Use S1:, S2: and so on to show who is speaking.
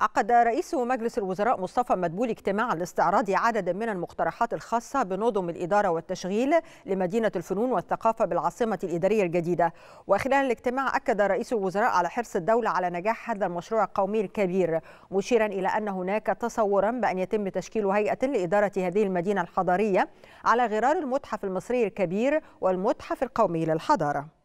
S1: عقد رئيس مجلس الوزراء مصطفى مدبولي اجتماعا لاستعراض عدد من المقترحات الخاصة بنظم الإدارة والتشغيل لمدينة الفنون والثقافة بالعاصمة الإدارية الجديدة وخلال الاجتماع أكد رئيس الوزراء على حرص الدولة على نجاح هذا المشروع القومي الكبير مشيرا إلى أن هناك تصورا بأن يتم تشكيل هيئة لإدارة هذه المدينة الحضارية على غرار المتحف المصري الكبير والمتحف القومي للحضاره